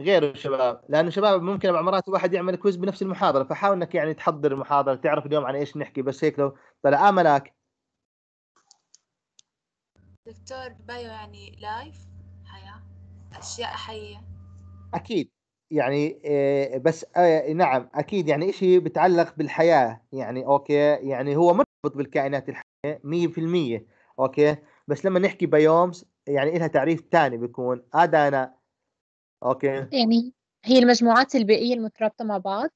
غير الشباب لانه الشباب ممكن بعمرات الواحد يعمل كويز بنفس المحاضره فحاول انك يعني تحضر المحاضره تعرف اليوم عن ايش نحكي بس هيك لو طلع املاك آه، دكتور بايو يعني لايف حياه اشياء حيه اكيد يعني آه، بس آه، نعم اكيد يعني شيء بتعلق بالحياه يعني اوكي يعني هو مرتبط بالكائنات الحيه 100% اوكي بس لما نحكي بيومز يعني لها تعريف ثاني بيكون هذا انا اوكي يعني هي المجموعات البيئية المترابطة مع بعض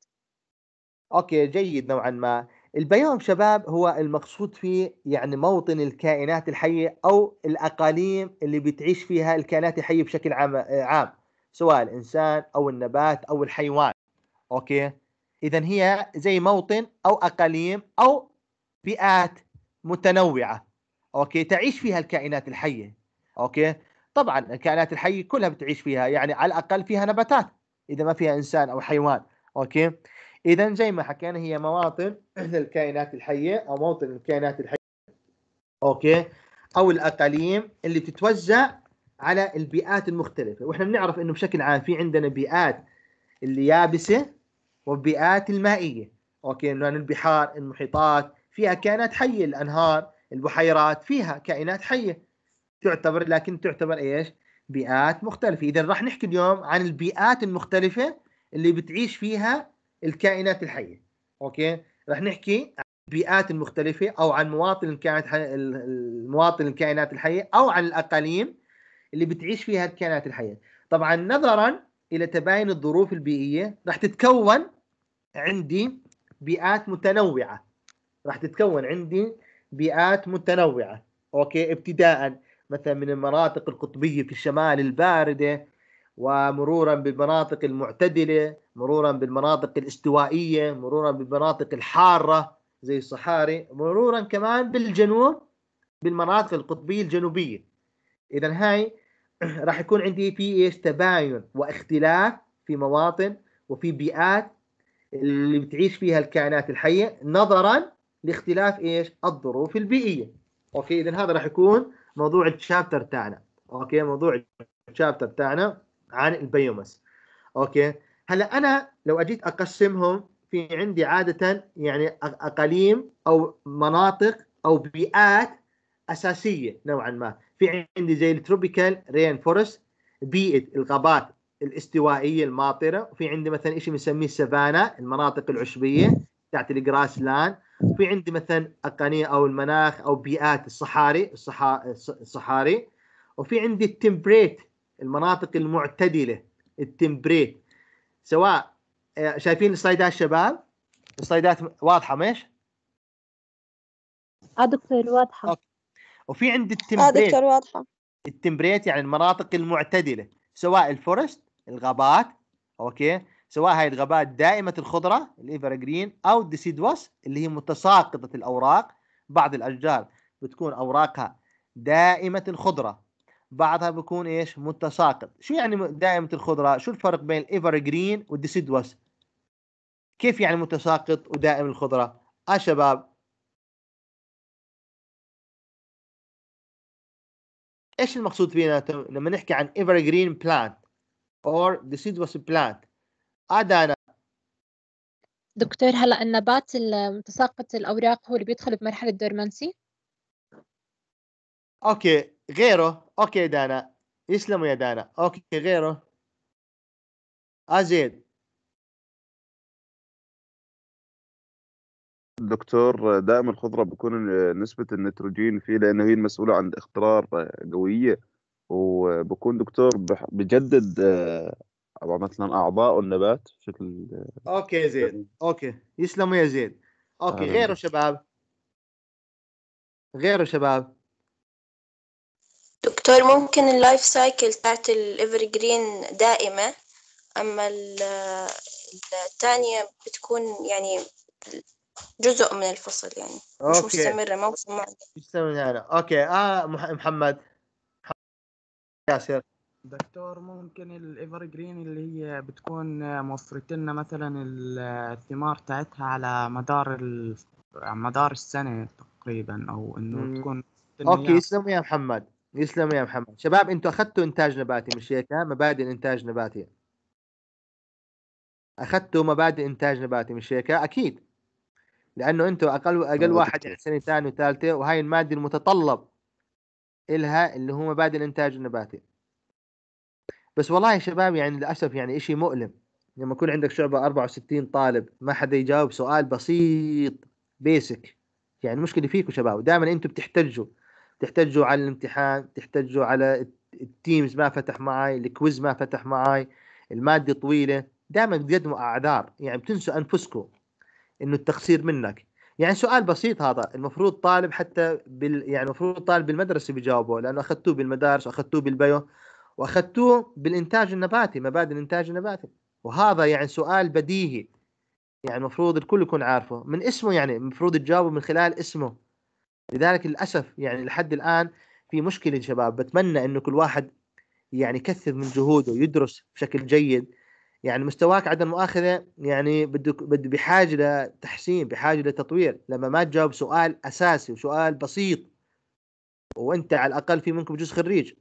اوكي جيد نوعا ما البيوم شباب هو المقصود فيه يعني موطن الكائنات الحية أو الأقاليم اللي بتعيش فيها الكائنات الحية بشكل عام, عام سواء الإنسان أو النبات أو الحيوان أوكي إذا هي زي موطن أو أقاليم أو بيئات متنوعة أوكي تعيش فيها الكائنات الحية أوكي طبعا الكائنات الحيه كلها بتعيش فيها يعني على الاقل فيها نباتات اذا ما فيها انسان او حيوان اوكي اذا زي ما حكينا هي مواطن للكائنات الحيه او موطن الكائنات الحيه اوكي او الاقاليم اللي تتوزع على البيئات المختلفه واحنا بنعرف انه بشكل عام في عندنا بيئات اليابسه وبيئات المائيه اوكي انه يعني البحار المحيطات فيها كائنات حيه الانهار البحيرات فيها كائنات حيه تعتبر لكن تعتبر ايش؟ بيئات مختلفه، اذا راح نحكي اليوم عن البيئات المختلفه اللي بتعيش فيها الكائنات الحيه، اوكي؟ راح نحكي عن البيئات المختلفه او عن مواطن الكائنات المواطن الكائنات الحيه او عن الاقاليم اللي بتعيش فيها الكائنات الحيه، طبعا نظرا الى تباين الظروف البيئيه راح تتكون عندي بيئات متنوعه راح تتكون عندي بيئات متنوعه اوكي ابتداء مثلا من المناطق القطبية في الشمال الباردة ومرورا بالمناطق المعتدلة مرورا بالمناطق الاستوائية مرورا بالمناطق الحارة زي الصحاري مرورا كمان بالجنوب بالمناطق القطبية الجنوبية إذا هاي راح يكون عندي في ايش تباين واختلاف في مواطن وفي بيئات اللي بتعيش فيها الكائنات الحية نظرا لاختلاف ايش الظروف البيئية اوكي إذا هذا راح يكون موضوع الشابتر تاعنا اوكي موضوع الشابتر تاعنا عن البيومس اوكي هلا انا لو اجيت اقسمهم في عندي عاده يعني اقاليم او مناطق او بيئات اساسيه نوعا ما في عندي زي التروبيكال رين فورست بيئه الغابات الاستوائيه الماطره وفي عندي مثلا شيء بنسميه السافانا المناطق العشبيه بتاعت الجراس لاند في عندي مثلا اقانيه او المناخ او بيئات الصحاري الصحاري وفي عندي التمبريت المناطق المعتدله التمبريت سواء آه، شايفين السلايدات شباب السلايدات واضحه مش اه دكتور واضحه وفي عندي التمبريت اه دكتور واضحه التمبريت يعني المناطق المعتدله سواء الفورست الغابات اوكي سواء هي الغابات دائمة الخضرة الإيفر جرين أو الديسيدوس اللي هي متساقطة الأوراق بعض الأشجار بتكون أوراقها دائمة الخضرة بعضها بيكون إيش متساقط شو يعني دائمة الخضرة شو الفرق بين الإيفر جرين والديسيدوس كيف يعني متساقط ودائم الخضرة آه شباب ايش المقصود فينا لما نحكي عن evergreen plant or deciduous plant عدالة دكتور هلا النبات المتساقط الأوراق هو اللي بيدخل بمرحلة دورمانسي؟ أوكي غيره أوكي دانا يسلموا يا دانا أوكي غيره أزيد آه، دكتور دائما الخضرة بيكون نسبة النيتروجين فيه لأنه هي المسؤولة عن الاخضرار قوية وبكون دكتور بجدد آه، أو مثلا أعضاء النبات بشكل أوكي زين أوكي يسلموا يا زين أوكي آه. غيره شباب غيره شباب دكتور ممكن اللايف سايكل تاعت الإيفر جرين دائمة أما الثانية بتكون يعني جزء من الفصل يعني أوكي. مش مستمرة موسم معين مستمرة أوكي آه محمد ياسر دكتور ممكن الايفر جرين اللي هي بتكون موفرت لنا مثلا الثمار تاعتها على مدار مدار السنه تقريبا او انه تكون اوكي يسلم يا محمد يسلم يا محمد شباب انتم اخذتوا انتاج نباتي مش هيك مبادئ انتاج نباتي اخذتوا مبادئ انتاج نباتي مش هيك اكيد لانه انتم اقل اقل واحد سنه ثانيه وثالثه وهاي الماده المتطلب الها اللي هو مبادئ الانتاج النباتي بس والله يا شباب يعني للاسف يعني شيء مؤلم لما يكون عندك شعبه 64 طالب ما حدا يجاوب سؤال بسيط بيسك يعني المشكله فيكم شباب دائما انتم بتحتجوا بتحتجوا على الامتحان بتحتجوا على التيمز ما فتح معي الكويز ما فتح معي الماده طويله دائما بتقدموا اعذار يعني بتنسوا انفسكم انه التقصير منك يعني سؤال بسيط هذا المفروض طالب حتى بال يعني المفروض طالب بالمدرسه بيجاوبه لانه اخذتوه بالمدارس واخذتوه بالبيو واخذتوه بالانتاج النباتي مبادئ الانتاج النباتي وهذا يعني سؤال بديهي يعني المفروض الكل يكون عارفه من اسمه يعني المفروض تجاوبه من خلال اسمه لذلك للاسف يعني لحد الان في مشكله شباب بتمنى انه كل واحد يعني يكثر من جهوده يدرس بشكل جيد يعني مستواك عدم مؤاخذه يعني بده بده بحاجه لتحسين بحاجه لتطوير لما ما تجاوب سؤال اساسي وسؤال بسيط وانت على الاقل في منكم جزء خريج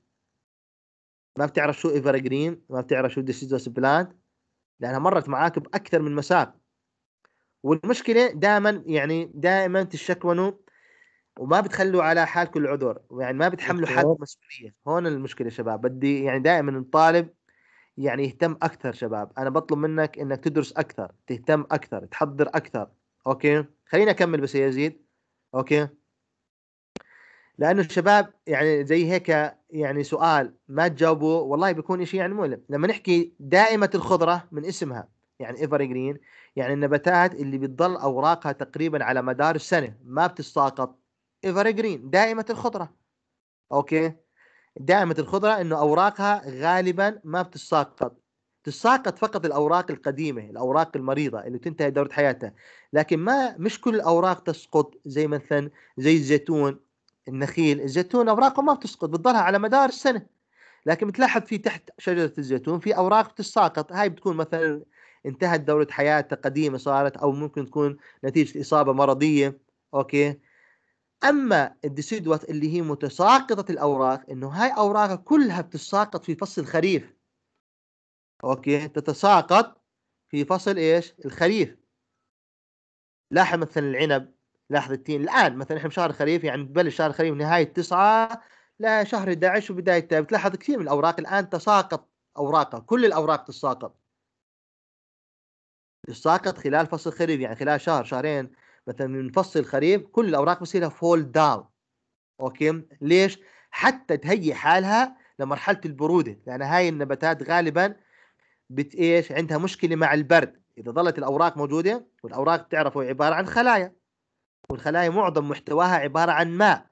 ما بتعرف شو ايفر جرين ما بتعرف شو ديسيدوس بلاند لانها مرت معاك باكثر من مسار والمشكله دائما يعني دائما تشكونوا وما بتخلوا على حالكم العذر يعني ما بتحملوا حالكم مسؤوليه هون المشكله شباب بدي يعني دائما الطالب يعني يهتم اكثر شباب انا بطلب منك انك تدرس اكثر تهتم اكثر تحضر اكثر اوكي خلينا اكمل بس يا يزيد اوكي لانه الشباب يعني زي هيك يعني سؤال ما تجاوبه والله بيكون شيء يعني مؤلم لما نحكي دائمة الخضرة من اسمها يعني ايفر جرين يعني النباتات اللي بتضل اوراقها تقريبا على مدار السنه ما بتتساقط ايفر جرين دائمه الخضره اوكي دائمه الخضره انه اوراقها غالبا ما بتتساقط تتساقط فقط الاوراق القديمه الاوراق المريضه اللي تنتهي دوره حياتها لكن ما مش كل الاوراق تسقط زي مثلا زي الزيتون النخيل الزيتون اوراقه ما بتسقط بتضلها على مدار السنه لكن بتلاحظ في تحت شجره الزيتون في اوراق بتساقط هاي بتكون مثلا انتهت دوره حياتها قديمه صارت او ممكن تكون نتيجه اصابه مرضيه اوكي اما الديسيدوات اللي هي متساقطه الاوراق انه هاي اوراقها كلها بتتساقط في فصل الخريف اوكي تتساقط في فصل ايش الخريف لاحظ مثلا العنب لحظه تين الان مثلا احنا بشهر خريف يعني تبلش شهر خريف نهايه تسعة لشهر 11 وبدايه بتلاحظ كثير من الاوراق الان تساقط اوراقها كل الاوراق تتساقط تتساقط خلال فصل الخريف يعني خلال شهر شهرين مثلا من فصل الخريف كل الاوراق بصير لها فول داون اوكي ليش حتى تهيئ حالها لمرحله البروده لان يعني هاي النباتات غالبا بت ايش عندها مشكله مع البرد اذا ظلت الاوراق موجوده والاوراق بتعرفوا عباره عن خلايا والخلايا معظم محتواها عبارة عن ماء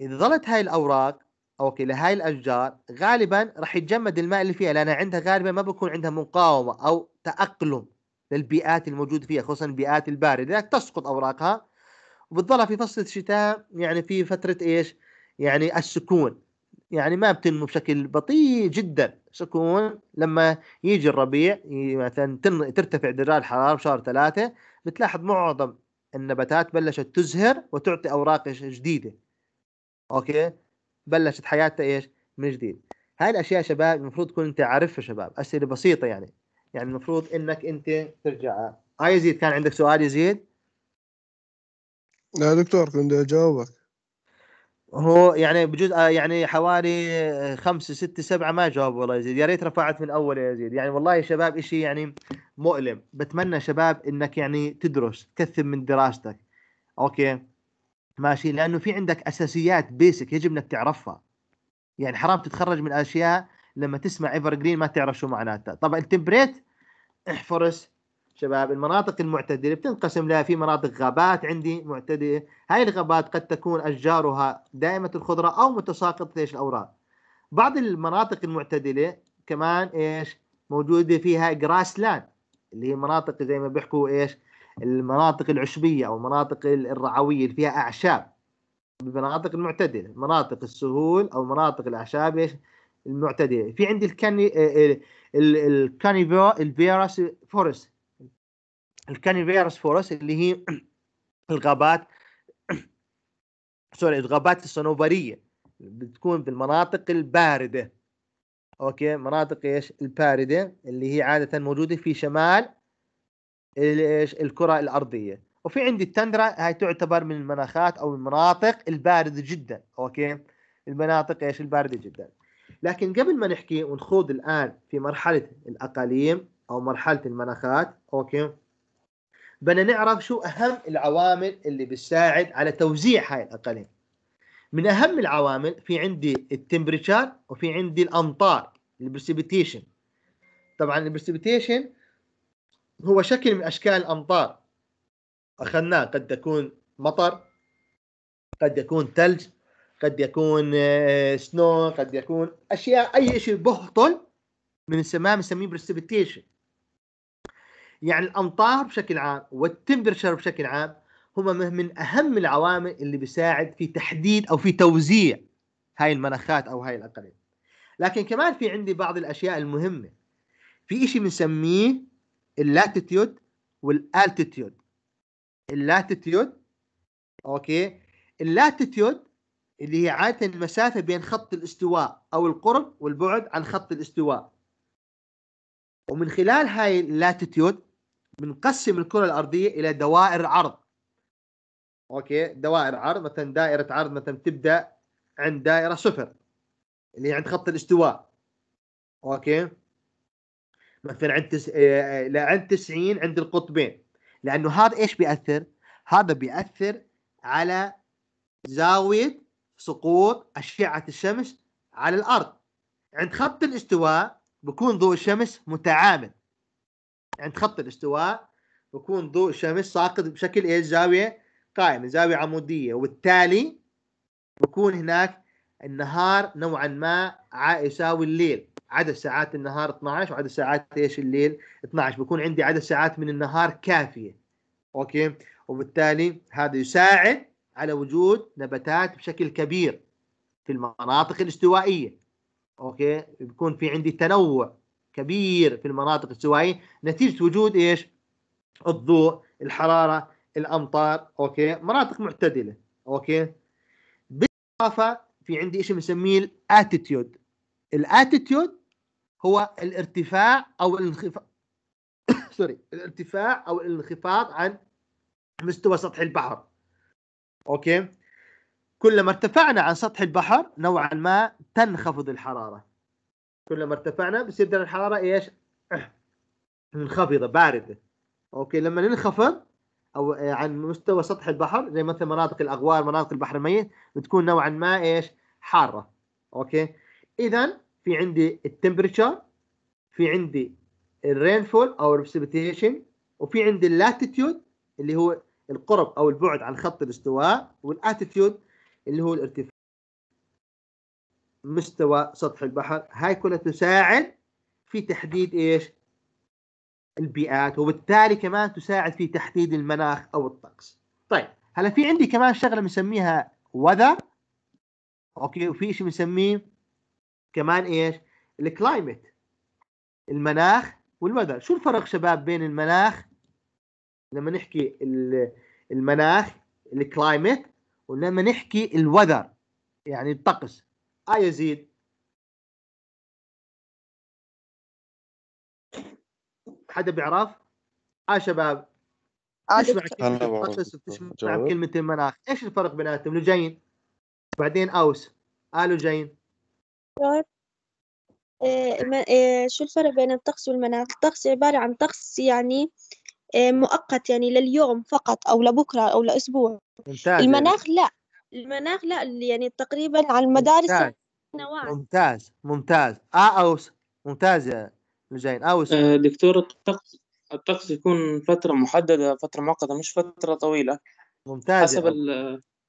إذا ظلت هاي الأوراق أوكي لهاي الأشجار غالبا راح يتجمد الماء اللي فيها لأن عندها غالبا ما بكون عندها مقاومة أو تأقلم للبيئات الموجودة فيها خصوصا البيئات الباردة لذلك تسقط أوراقها وبتظلها في فصل الشتاء يعني في فترة إيش يعني السكون يعني ما بتنمو بشكل بطيء جدا سكون لما يجي الربيع مثلا ترتفع درجات الحراره بشهر ثلاثة بتلاحظ معظم النباتات بلشت تزهر وتعطي أوراق جديدة أوكي بلشت حياتها إيش من جديد هاي الأشياء شباب المفروض تكون أنت عارفها شباب أسئلة بسيطة يعني يعني المفروض إنك أنت ترجع آه يزيد كان عندك سؤال يزيد؟ لا دكتور كنت أجاوبك هو يعني بجوز آه، يعني حوالي آه، خمسة ستة سبعة ما جاوب والله يزيد يا ريت رفعت من أول يا زيد يعني والله يا شباب إشي يعني مؤلم بتمنى شباب إنك يعني تدرس تكثر من دراستك أوكي ماشي لأنه في عندك أساسيات بيسك يجب إنك تعرفها يعني حرام تتخرج من أشياء لما تسمع ايفر جرين ما تعرف شو معناتها طبعا التمبريت احفرس شباب المناطق المعتدلة بتنقسم لها في مناطق غابات عندي معتدلة هاي الغابات قد تكون أشجارها دائمة الخضرة أو متساقطة إيش الأوراق بعض المناطق المعتدلة كمان إيش موجودة فيها جراس لاند اللي هي مناطق زي ما بيحكوا إيش المناطق العشبية أو المناطق الرعوية اللي فيها أعشاب المناطق المعتدلة مناطق السهول أو مناطق الأعشاب إيش المعتدلة في عندي الكاني الكانيفيرا آه، آه، الفيراس فورست الكانيفيروس فورس اللي هي الغابات سوري الغابات الصنوبريه بتكون بالمناطق البارده اوكي مناطق ايش البارده اللي هي عاده موجوده في شمال ايش الكره الارضيه وفي عندي التندرا هاي تعتبر من المناخات او المناطق البارده جدا اوكي المناطق ايش البارده جدا لكن قبل ما نحكي ونخوض الان في مرحله الاقاليم او مرحله المناخات اوكي بدنا نعرف شو اهم العوامل اللي بتساعد على توزيع هاي الاقاليم من اهم العوامل في عندي التمبريتشر وفي عندي الامطار البريسيبيتيشن طبعا البريسيبيتيشن هو شكل من اشكال الامطار اخذناه قد يكون مطر قد يكون ثلج قد يكون سنو آه، قد يكون اشياء اي شيء بهطل من السماء بنسميه بريسيبيتيشن يعني الامطار بشكل عام والتمبرشر بشكل عام هما من اهم العوامل اللي بيساعد في تحديد او في توزيع هاي المناخات او هاي الاقاليم لكن كمان في عندي بعض الاشياء المهمه في شيء بنسميه اللاتيتيود والالتيتيود اللاتيتيود اوكي اللاتيتيود اللي هي عاده المسافه بين خط الاستواء او القرب والبعد عن خط الاستواء ومن خلال هاي اللاتيتيود بنقسم الكره الارضيه الى دوائر عرض اوكي دوائر عرض مثلا دائره عرض مثلا تبدا عند دائره صفر اللي عند خط الاستواء اوكي مثلا عند تس... آه، آه، عند 90 عند القطبين لانه هذا ايش بياثر؟ هذا بياثر على زاويه سقوط اشعه الشمس على الارض عند خط الاستواء بكون ضوء الشمس متعامد عند يعني خط الاستواء بكون ضوء الشمس ساقط بشكل ايش زاويه قائمه زاويه عموديه وبالتالي بكون هناك النهار نوعا ما يساوي الليل عدد ساعات النهار 12 وعدد ساعات ايش الليل 12 بكون عندي عدد ساعات من النهار كافيه اوكي وبالتالي هذا يساعد على وجود نباتات بشكل كبير في المناطق الاستوائيه اوكي بيكون في عندي تنوع كبير في المناطق السوائية نتيجه وجود ايش؟ الضوء، الحراره، الامطار، اوكي، مناطق معتدله، اوكي؟ بالاضافه في عندي شيء بنسميه الاتيتيود. الاتيتيود هو الارتفاع او الانخفاض سوري، الارتفاع او الانخفاض عن مستوى سطح البحر. اوكي؟ كلما ارتفعنا عن سطح البحر نوعا ما تنخفض الحراره كلما ارتفعنا بصير درجه الحراره ايش منخفضه بارده اوكي لما ننخفض او عن مستوى سطح البحر زي مثلا مناطق الاغوار مناطق البحر الميت بتكون نوعا ما ايش حاره اوكي اذا في عندي التمبريتشر في عندي الرينفول او البرسبيتيشن وفي عندي اللاتيتيود اللي هو القرب او البعد عن خط الاستواء والاتيتيود اللي هو الارتفاع مستوى سطح البحر هاي كلها تساعد في تحديد ايش البيئات وبالتالي كمان تساعد في تحديد المناخ او الطقس طيب هلا في عندي كمان شغله بنسميها وذا اوكي وفي شيء بنسميه كمان ايش الكلايمت المناخ والوذر شو الفرق شباب بين المناخ لما نحكي المناخ الكلايمت ولما نحكي الوذر يعني الطقس آه يزيد حدا بيعرف؟ آه شباب آه، تسمع كلمة الطقس وتسمع كلمة المناخ إيش الفرق بيناتهم لجين بعدين أوس آه جايين إيه، إيه، شو الفرق بين الطقس والمناخ؟ الطقس عبارة عن طقس يعني آه، مؤقت يعني لليوم فقط أو لبكرة أو لأسبوع ممتاز يعني. المناخ لا المناخ لا يعني تقريبا على المدارس ممتاز ممتاز ممتاز آه أو ممتاز يا زين أو آه دكتور الطقس الطقس يكون فترة محددة فترة مؤقتة مش فترة طويلة ممتاز حسب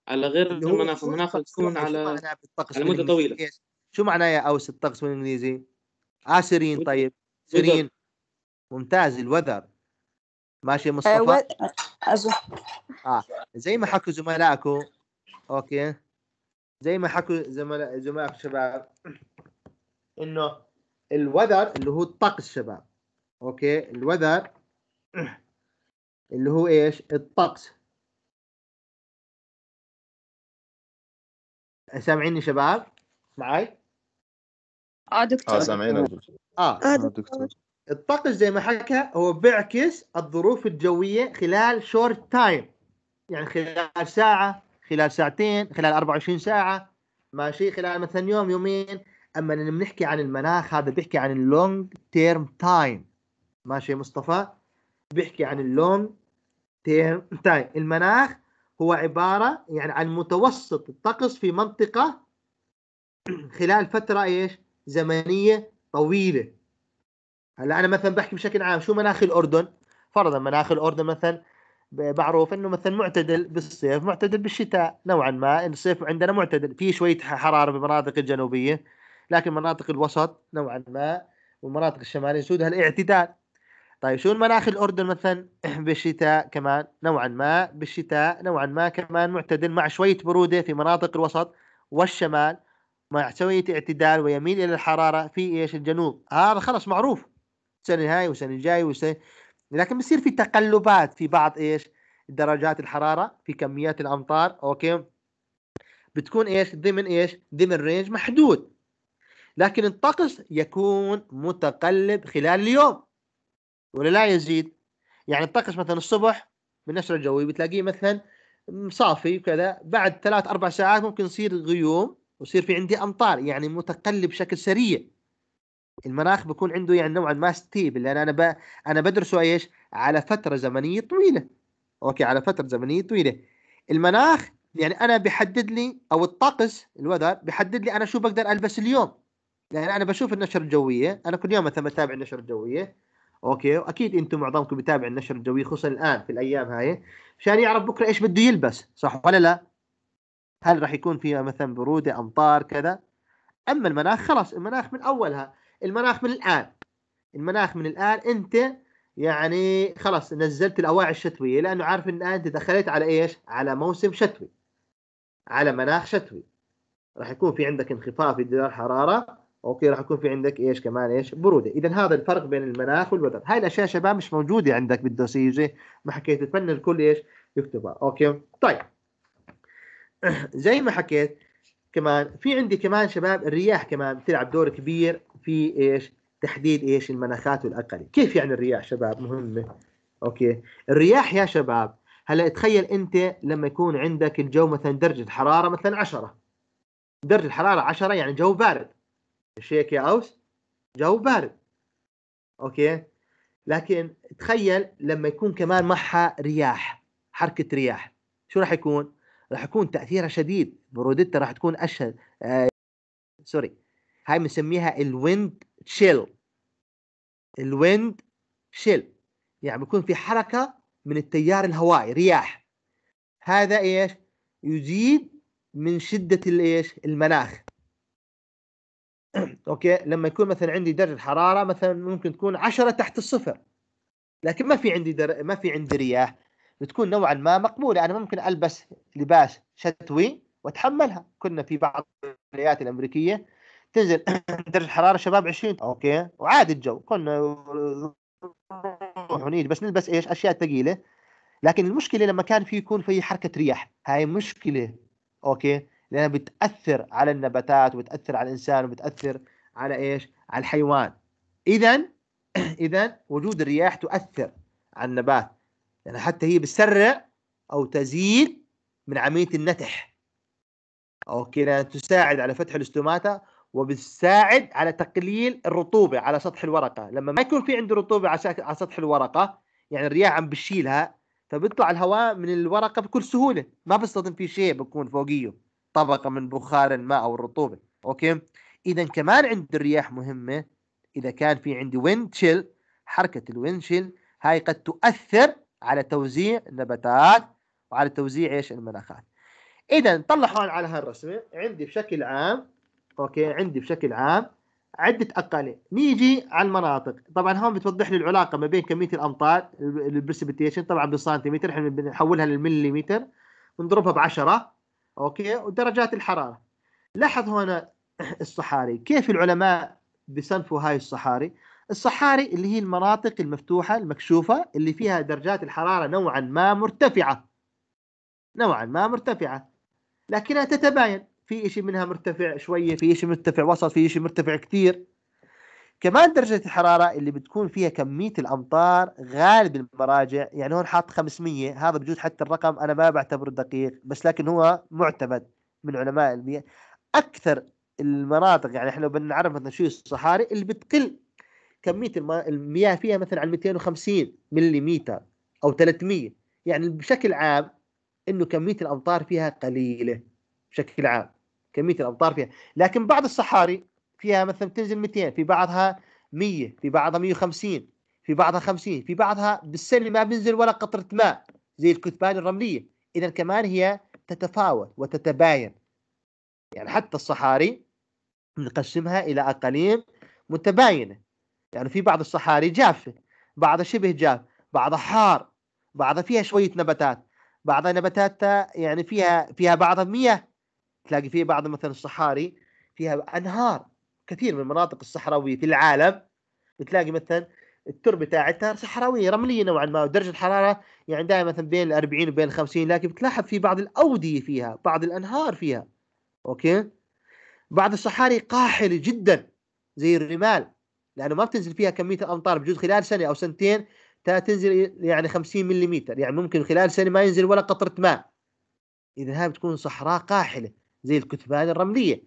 على غير المناخ المناخ تكون على على مدة طويلة شو معناه يا أوس الطقس بالإنجليزي؟ آه، سيرين طيب سيرين ممتاز الوذر ماشي آه، مصطفى أه أزهر اه زي ما حكوا زملائكم اوكي زي ما حكوا زملاء زملائك الشباب انه الوذر اللي هو الطقس شباب اوكي الوذر اللي هو ايش الطقس سامعيني شباب معي اه دكتور اه سامعينك اه, آه, آه، دكتور الطقس زي ما حكى هو بيعكس الظروف الجويه خلال شورت تايم يعني خلال ساعه خلال ساعتين خلال 24 ساعه ماشي خلال مثلا يوم يومين اما لما بنحكي عن المناخ هذا بيحكي عن اللونج تيرم تايم ماشي مصطفى بيحكي عن اللونج تيرم تايم المناخ هو عباره يعني عن متوسط الطقس في منطقه خلال فتره ايش زمنيه طويله هلا انا مثلا بحكي بشكل عام شو مناخ الاردن فرضا مناخ الاردن مثلا معروف انه مثلا معتدل بالصيف معتدل بالشتاء نوعا ما الصيف عندنا معتدل في شويه حراره بالمناطق الجنوبيه لكن مناطق الوسط نوعا ما والمناطق الشماليه سودها الاعتدال طيب شو المناخ الاردن مثلا بالشتاء كمان نوعا ما بالشتاء نوعا ما كمان معتدل مع شويه بروده في مناطق الوسط والشمال مع شويه اعتدال ويميل الى الحراره في ايش الجنوب هذا خلص معروف السنه هاي والسنه الجاي والسنه لكن بصير في تقلبات في بعض ايش درجات الحراره في كميات الامطار اوكي بتكون ايش ضمن ايش ضمن رينج محدود لكن الطقس يكون متقلب خلال اليوم ولا لا يزيد يعني الطقس مثلا الصبح بالنشرة الجوية بتلاقيه مثلا صافي وكذا بعد ثلاث أربع ساعات ممكن يصير غيوم ويصير في عندي أمطار يعني متقلب بشكل سريع المناخ بيكون عنده يعني نوعا ما ستيبل لان انا ب... انا بدرسه ايش؟ على فتره زمنيه طويله. اوكي على فتره زمنيه طويله. المناخ يعني انا بيحدد لي او الطقس الوذر بيحدد لي انا شو بقدر البس اليوم. يعني انا بشوف النشر الجويه، انا كل يوم مثلا بتابع النشر الجويه. اوكي واكيد انتم معظمكم بيتابع النشر الجوي خصوصا الان في الايام هاي عشان يعرف بكره ايش بده يلبس صح ولا لا؟ هل راح يكون فيها مثلا بروده امطار كذا؟ اما المناخ خلاص المناخ من اولها المناخ من الان المناخ من الان انت يعني خلاص نزلت الاواعي الشتويه لانه عارف ان انت دخلت على ايش؟ على موسم شتوي على مناخ شتوي راح يكون في عندك انخفاض في درجه الحراره اوكي راح يكون في عندك ايش كمان ايش بروده اذا هذا الفرق بين المناخ والبدن هاي الاشياء شباب مش موجوده عندك بالدوسيجه ما حكيت اتمنى الكل ايش يكتبها اوكي طيب زي ما حكيت كمان في عندي كمان شباب الرياح كمان بتلعب دور كبير في ايش؟ تحديد ايش؟ المناخات والاقاليم، كيف يعني الرياح شباب؟ مهمه. اوكي، الرياح يا شباب هلا تخيل انت لما يكون عندك الجو مثلا درجه الحراره مثلا 10 درجه الحراره 10 يعني جو بارد مش هيك يا اوس؟ جو بارد اوكي لكن تخيل لما يكون كمان معها رياح حركه رياح شو راح يكون؟ راح يكون تاثيرها شديد برودتها راح تكون اشد آه سوري هاي بنسميها الويند شيل الويند شيل يعني بيكون في حركة من التيار الهوائي رياح هذا ايش يزيد من شدة الايش المناخ اوكي لما يكون مثلا عندي درجة حرارة مثلا ممكن تكون عشرة تحت الصفر لكن ما في عندي در... ما في عندي رياح بتكون نوعا ما مقبولة انا ممكن البس لباس شتوي واتحملها كنا في بعض الولايات الامريكية تنزل درجه الحراره شباب 20 اوكي وعادي الجو كنا نروح ونيجي بس نلبس ايش اشياء ثقيله لكن المشكله لما كان في يكون في حركه رياح هاي مشكله اوكي لانها بتاثر على النباتات وبتاثر على الانسان وبتاثر على ايش على الحيوان اذا اذا وجود الرياح تؤثر على النبات يعني حتى هي بتسرع او تزيد من عمليه النتح اوكي لانها تساعد على فتح الاستوماتا وبتساعد على تقليل الرطوبه على سطح الورقه لما ما يكون في عنده رطوبه على سطح الورقه يعني الرياح عم بشيلها فبيطلع الهواء من الورقه بكل سهوله ما بيصطدم في شيء بكون فوقيه طبقه من بخار الماء او الرطوبه اوكي اذا كمان عند الرياح مهمه اذا كان في عندي ويند شيل حركه الويند شيل هاي قد تؤثر على توزيع النباتات وعلى توزيع ايش المناخات اذا طلع هون على هالرسمه عندي بشكل عام اوكي عندي بشكل عام عده اقاليم نيجي على المناطق طبعا هون بتوضح لي العلاقه ما بين كميه الامطار البرسبتيشن طبعا بالسنتيمتر احنا بنحولها للمليمتر بنضربها ب 10 اوكي ودرجات الحراره لاحظ هنا الصحاري كيف العلماء بصنفوا هاي الصحاري الصحاري اللي هي المناطق المفتوحه المكشوفه اللي فيها درجات الحراره نوعا ما مرتفعه نوعا ما مرتفعه لكنها تتباين في شيء منها مرتفع شويه في شيء مرتفع وسط في شيء مرتفع كثير كمان درجة الحرارة اللي بتكون فيها كمية الأمطار غالب المراجع يعني هون حاط 500 هذا بجوز حتى الرقم أنا ما بعتبره دقيق بس لكن هو معتمد من علماء المياه أكثر المناطق يعني احنا لو بدنا نعرف مثلا شو الصحاري اللي بتقل كمية المياه فيها مثلا عن 250 ملم أو 300 يعني بشكل عام إنه كمية الأمطار فيها قليلة بشكل عام كميه الامطار فيها لكن بعض الصحاري فيها مثلا تنزل 200 في بعضها 100 في بعضها 150 في بعضها 50 في بعضها بالسنه ما بينزل ولا قطره ماء زي الكثبان الرمليه اذا كمان هي تتفاوت وتتباين يعني حتى الصحاري نقسمها الى اقاليم متباينه يعني في بعض الصحاري جافه بعضها شبه جاف بعضها حار بعضها فيها شويه نباتات بعضها نباتات يعني فيها فيها بعضها مياه تلاقي فيه بعض مثلا الصحاري فيها انهار كثير من المناطق الصحراويه في العالم بتلاقي مثلا التربه تاعتها صحراويه رمليه نوعا ما ودرجه الحراره يعني دائما مثلا بين ال 40 وبين ال 50 لكن بتلاحظ في بعض الاوديه فيها بعض الانهار فيها اوكي بعض الصحاري قاحله جدا زي الرمال لانه ما بتنزل فيها كميه الامطار بجوز خلال سنه او سنتين تنزل يعني 50 ملم يعني ممكن خلال سنه ما ينزل ولا قطره ماء اذا هاي بتكون صحراء قاحله زي الكتبان الرمليه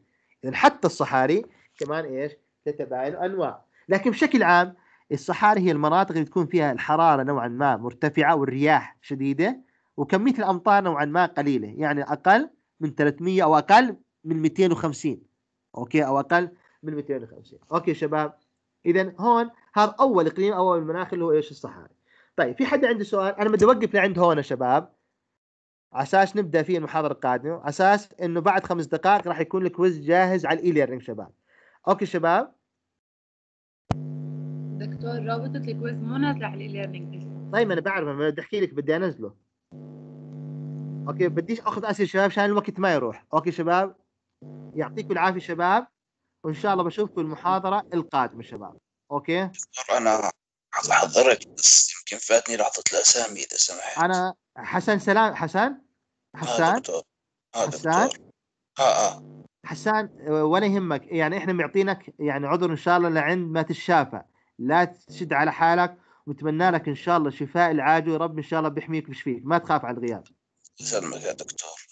اذا حتى الصحاري كمان ايش تتباين انواع لكن بشكل عام الصحاري هي المناطق اللي تكون فيها الحراره نوعا ما مرتفعه والرياح شديده وكميه الامطار نوعا ما قليله يعني اقل من 300 او اقل من 250 اوكي او اقل من 250 اوكي شباب اذا هون هذا اول اقليم اول المناخ اللي هو ايش الصحاري طيب في حد عنده سؤال انا بدي اوقف لعند هون يا شباب اساس نبدا فيه المحاضره القادمه اساس انه بعد خمس دقائق راح يكون الكويز جاهز على الاي ليرنينج شباب اوكي شباب دكتور رابطه الكويز مو نازله على الاي ليرنينج طيب انا بعرف انا بدي احكي لك بدي انزله اوكي بديش اخذ اسئله شباب عشان الوقت ما يروح اوكي شباب يعطيكم العافيه شباب وان شاء الله بشوفكم المحاضره القادمه شباب اوكي انا الله حضرك بس يمكن فاتني لحظه الاسامي اذا سمحت انا حسن سلام حسن حسان آه دكتور. آه حسان اه اه حسان ولا يهمك يعني احنا معطينك يعني عذر ان شاء الله لعند ما تشافى لا تشد على حالك ونتمنى لك ان شاء الله شفاء العاجل ورب ان شاء الله بيحميك ويشفيك ما تخاف على الغياب سلمك يا دكتور